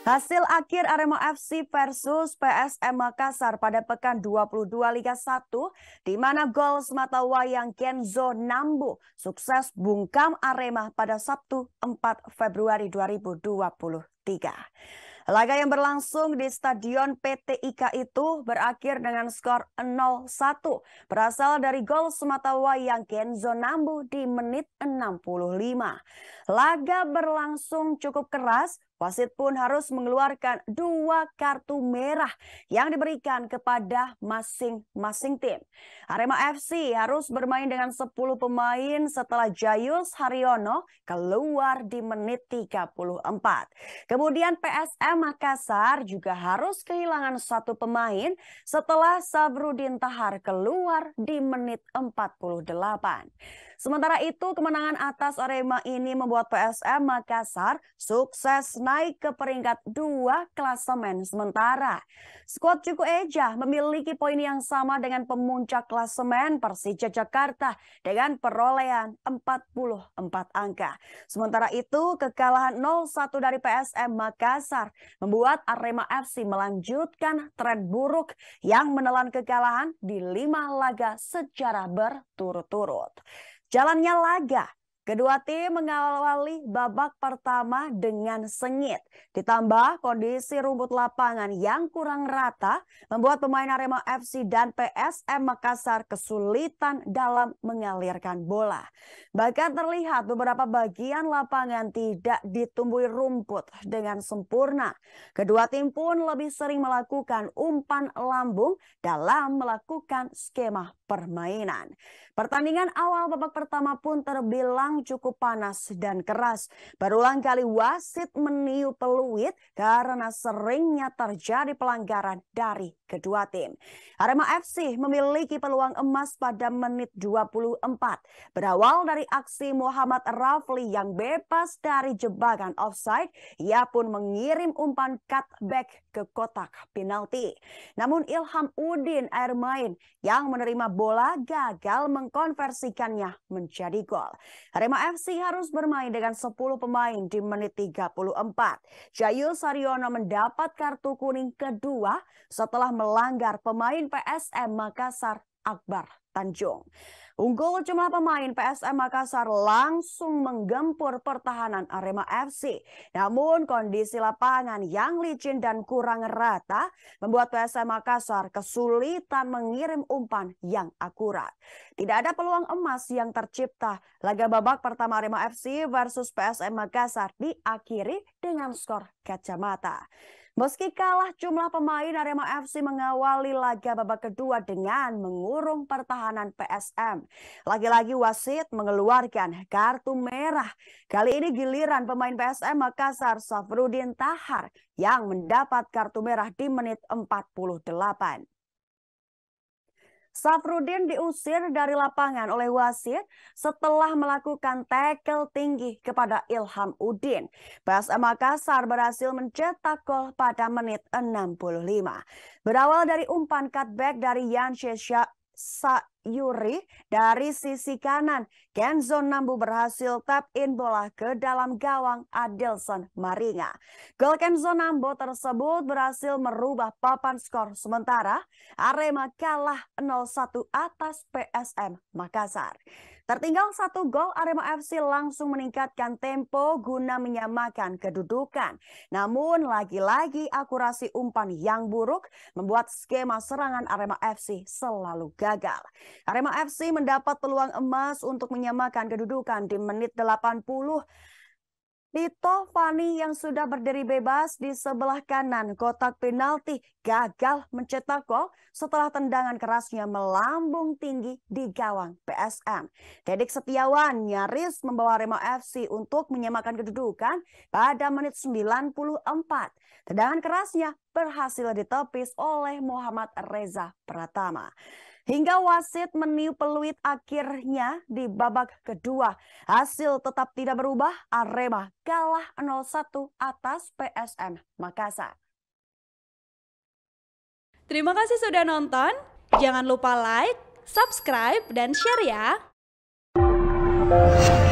Hasil akhir Arema FC versus PSM Makassar pada pekan 22 Liga 1 di mana gol semata wayang Kenzo Nambu sukses bungkam Arema pada Sabtu 4 Februari 2023. Laga yang berlangsung di Stadion PT IKA itu berakhir dengan skor 0-1 berasal dari gol semata wayang Kenzo Nambu di menit 65. Laga berlangsung cukup keras Wasit pun harus mengeluarkan dua kartu merah yang diberikan kepada masing-masing tim. Arema FC harus bermain dengan 10 pemain setelah Jayus Haryono keluar di menit 34. Kemudian PSM Makassar juga harus kehilangan satu pemain setelah Sabrudin Tahar keluar di menit 48. Sementara itu kemenangan atas Arema ini membuat PSM Makassar sukses naik ke peringkat dua klasemen sementara. Skuad Cuku Eja memiliki poin yang sama dengan pemuncak klasemen Persija Jakarta dengan perolehan 44 angka. Sementara itu, kekalahan 0-1 dari PSM Makassar membuat Arema FC melanjutkan tren buruk yang menelan kekalahan di lima laga secara berturut-turut. Jalannya laga Kedua tim mengawali babak pertama dengan sengit. Ditambah kondisi rumput lapangan yang kurang rata membuat pemain Arema FC dan PSM Makassar kesulitan dalam mengalirkan bola. Bahkan terlihat beberapa bagian lapangan tidak ditumbuhi rumput dengan sempurna. Kedua tim pun lebih sering melakukan umpan lambung dalam melakukan skema permainan. Pertandingan awal babak pertama pun terbilang memang cukup panas dan keras. Berulang kali wasit meniup peluit karena seringnya terjadi pelanggaran dari kedua tim. Arema FC memiliki peluang emas pada menit 24. Berawal dari aksi Muhammad Rafli yang bebas dari jebakan offside, ia pun mengirim umpan cutback ke kotak penalti. Namun Ilham Udin air main yang menerima bola gagal mengkonversikannya menjadi gol. Arema FC harus bermain dengan 10 pemain di menit 34. Jayul Saryono mendapat kartu kuning kedua setelah melanggar pemain PSM Makassar Akbar. Tanjung. Unggul jumlah pemain, PSM Makassar langsung menggempur pertahanan Arema FC. Namun kondisi lapangan yang licin dan kurang rata membuat PSM Makassar kesulitan mengirim umpan yang akurat. Tidak ada peluang emas yang tercipta. Laga babak pertama Arema FC versus PSM Makassar diakhiri dengan skor kacamata. Meski kalah jumlah pemain, Arema FC mengawali laga babak kedua dengan mengurung pertahanan PSM. Lagi-lagi wasit mengeluarkan kartu merah. Kali ini giliran pemain PSM Makassar Safrudin Tahar yang mendapat kartu merah di menit 48. Safrudin diusir dari lapangan oleh wasit setelah melakukan tackle tinggi kepada Ilham Udin. PSM Makassar berhasil mencetak gol pada menit 65. Berawal dari umpan cutback dari Yan Shesha Yuri dari sisi kanan. Kenzo Nambu berhasil tap in bola ke dalam gawang Adelson Maringa. Gol Kenzo Nambu tersebut berhasil merubah papan skor sementara. Arema kalah 0-1 atas PSM Makassar. Tertinggal satu gol, Arema FC langsung meningkatkan tempo guna menyamakan kedudukan. Namun lagi-lagi akurasi umpan yang buruk membuat skema serangan Arema FC selalu gagal. Arema FC mendapat peluang emas untuk menyamakan kedudukan di menit 80 Tito Fani yang sudah berdiri bebas di sebelah kanan kotak penalti gagal mencetak gol setelah tendangan kerasnya melambung tinggi di gawang PSM. Dedik Setiawan nyaris membawa Remo FC untuk menyamakan kedudukan pada menit 94. Tendangan kerasnya berhasil ditepis oleh Muhammad Reza Pratama. Hingga wasit meniup peluit akhirnya di babak kedua. Hasil tetap tidak berubah, Arema kalah 0-1 atas PSM Makassar. Terima kasih sudah nonton. Jangan lupa like, subscribe, dan share ya.